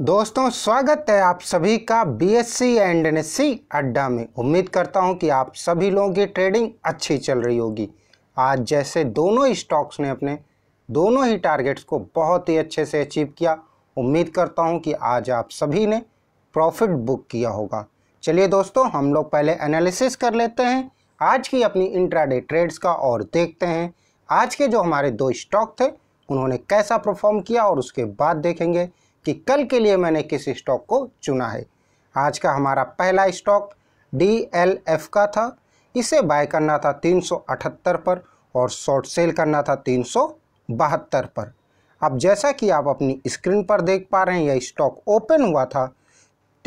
दोस्तों स्वागत है आप सभी का बीएससी एंड एनएससी अड्डा में उम्मीद करता हूं कि आप सभी लोगों की ट्रेडिंग अच्छी चल रही होगी आज जैसे दोनों ही स्टॉक्स ने अपने दोनों ही टारगेट्स को बहुत ही अच्छे से अचीव किया उम्मीद करता हूं कि आज आप सभी ने प्रॉफिट बुक किया होगा चलिए दोस्तों हम लोग पहले एनालिसिस कर लेते हैं आज की अपनी इंट्राडे ट्रेड्स का और देखते हैं आज के जो हमारे दो स्टॉक थे उन्होंने कैसा परफॉर्म किया और उसके बाद देखेंगे कि कल के लिए मैंने किस स्टॉक को चुना है आज का हमारा पहला स्टॉक डी एल एफ का था इसे बाय करना था 378 पर और शॉर्ट सेल करना था 372 पर अब जैसा कि आप अपनी स्क्रीन पर देख पा रहे हैं यह स्टॉक ओपन हुआ था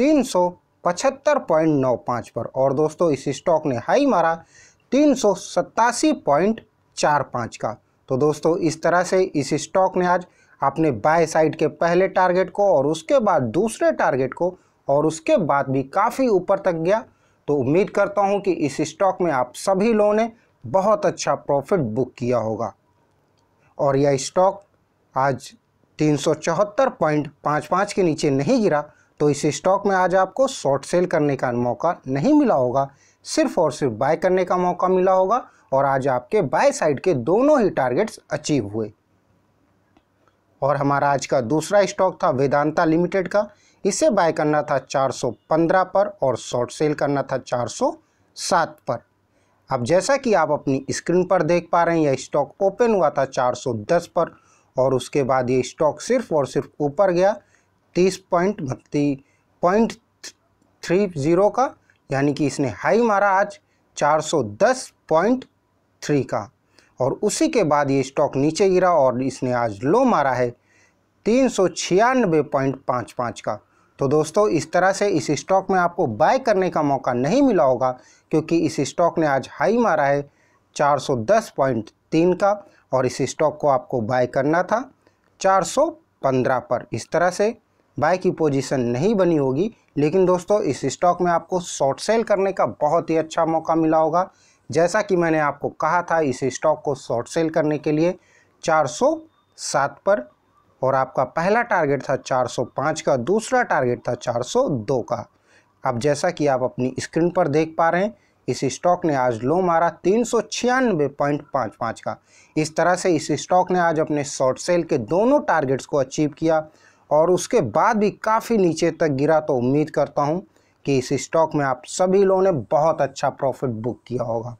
375.95 पर और दोस्तों इस स्टॉक ने हाई मारा पाँच का तो दोस्तों इस तरह से इस स्टॉक ने आज आपने बाय साइड के पहले टारगेट को और उसके बाद दूसरे टारगेट को और उसके बाद भी काफ़ी ऊपर तक गया तो उम्मीद करता हूं कि इस स्टॉक में आप सभी लोगों ने बहुत अच्छा प्रॉफिट बुक किया होगा और यह स्टॉक आज तीन के नीचे नहीं गिरा तो इस स्टॉक में आज आपको शॉर्ट सेल करने का मौका नहीं मिला होगा सिर्फ और सिर्फ बाय करने का मौका मिला होगा और आज आपके बाय साइड के दोनों ही टारगेट्स अचीव हुए और हमारा आज का दूसरा स्टॉक था वेदांता लिमिटेड का इसे बाय करना था 415 पर और शॉर्ट सेल करना था 407 पर अब जैसा कि आप अपनी स्क्रीन पर देख पा रहे हैं यह स्टॉक ओपन हुआ था 410 पर और उसके बाद ये स्टॉक सिर्फ और सिर्फ ऊपर गया तीस पॉइंट बत्ती पॉइंट थ्री ज़ीरो का यानी कि इसने हाई मारा आज 410.3 का और उसी के बाद ये स्टॉक नीचे गिरा और इसने आज लो मारा है तीन सौ पॉइंट पाँच पाँच का तो दोस्तों इस तरह से इस स्टॉक में आपको बाय करने का मौका नहीं मिला होगा क्योंकि इस स्टॉक ने आज हाई मारा है चार सौ दस पॉइंट तीन का और इस स्टॉक को आपको बाय करना था चार सौ पंद्रह पर इस तरह से बाय की पोजीशन नहीं बनी होगी लेकिन दोस्तों इस स्टॉक में आपको शॉर्ट सेल करने का बहुत ही अच्छा मौका मिला होगा जैसा कि मैंने आपको कहा था इस स्टॉक को शॉर्ट सेल करने के लिए 407 पर और आपका पहला टारगेट था 405 का दूसरा टारगेट था 402 का अब जैसा कि आप अपनी स्क्रीन पर देख पा रहे हैं इस स्टॉक ने आज लो मारा तीन का इस तरह से इस स्टॉक ने आज अपने शॉर्ट सेल के दोनों टारगेट्स को अचीव किया और उसके बाद भी काफ़ी नीचे तक गिरा तो उम्मीद करता हूँ कि इस स्टॉक में आप सभी लोगों ने बहुत अच्छा प्रॉफिट बुक किया होगा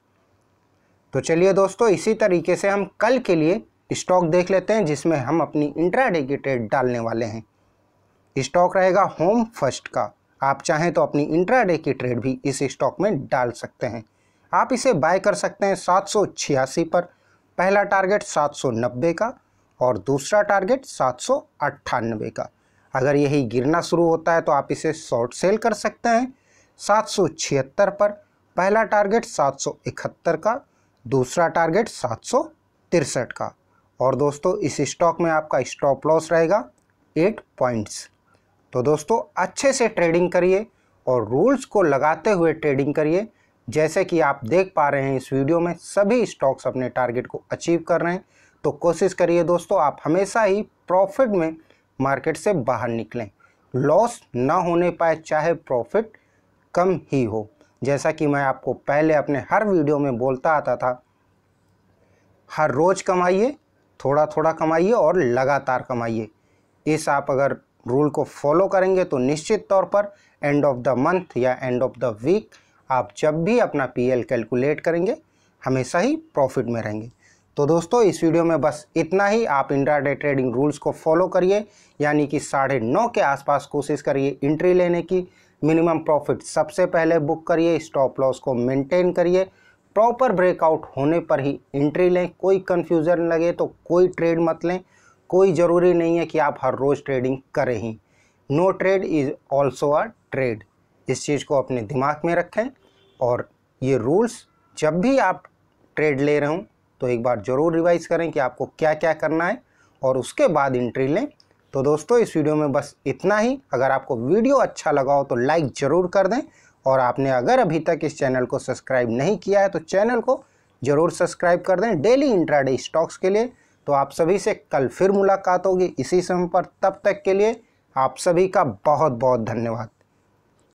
तो चलिए दोस्तों इसी तरीके से हम कल के लिए स्टॉक देख लेते हैं जिसमें हम अपनी इंट्राडे की ट्रेड डालने वाले हैं स्टॉक रहेगा होम फर्स्ट का आप चाहें तो अपनी इंट्राडे की ट्रेड भी इस स्टॉक में डाल सकते हैं आप इसे बाय कर सकते हैं सात पर पहला टारगेट सात का और दूसरा टारगेट सात का अगर यही गिरना शुरू होता है तो आप इसे शॉर्ट सेल कर सकते हैं सात सौ छिहत्तर पर पहला टारगेट सात सौ इकहत्तर का दूसरा टारगेट सात सौ तिरसठ का और दोस्तों इस स्टॉक में आपका स्टॉप लॉस रहेगा एट पॉइंट्स तो दोस्तों अच्छे से ट्रेडिंग करिए और रूल्स को लगाते हुए ट्रेडिंग करिए जैसे कि आप देख पा रहे हैं इस वीडियो में सभी स्टॉक्स अपने टारगेट को अचीव कर रहे हैं तो कोशिश करिए दोस्तों आप हमेशा ही प्रॉफिट में मार्केट से बाहर निकलें लॉस ना होने पाए चाहे प्रॉफिट कम ही हो जैसा कि मैं आपको पहले अपने हर वीडियो में बोलता आता था हर रोज़ कमाइए थोड़ा थोड़ा कमाइए और लगातार कमाइए इस आप अगर रूल को फॉलो करेंगे तो निश्चित तौर पर एंड ऑफ द मंथ या एंड ऑफ द वीक आप जब भी अपना पीएल कैलकुलेट करेंगे हमेशा ही प्रॉफिट में रहेंगे तो दोस्तों इस वीडियो में बस इतना ही आप इंट्राडे ट्रेडिंग रूल्स को फॉलो करिए यानी कि साढ़े नौ के आसपास कोशिश करिए इंट्री लेने की मिनिमम प्रॉफिट सबसे पहले बुक करिए स्टॉप लॉस को मेंटेन करिए प्रॉपर ब्रेकआउट होने पर ही इंट्री लें कोई कन्फ्यूज़न लगे तो कोई ट्रेड मत लें कोई ज़रूरी नहीं है कि आप हर रोज़ ट्रेडिंग करें ही no trade is also a trade इस चीज़ को अपने दिमाग में रखें और ये रूल्स जब भी आप ट्रेड ले रहे हों तो एक बार ज़रूर रिवाइज़ करें कि आपको क्या क्या करना है और उसके बाद इंट्री लें तो दोस्तों इस वीडियो में बस इतना ही अगर आपको वीडियो अच्छा लगा हो तो लाइक ज़रूर कर दें और आपने अगर अभी तक इस चैनल को सब्सक्राइब नहीं किया है तो चैनल को ज़रूर सब्सक्राइब कर दें डेली इंट्राडे स्टॉक्स के लिए तो आप सभी से कल फिर मुलाकात होगी इसी समय पर तब तक के लिए आप सभी का बहुत बहुत धन्यवाद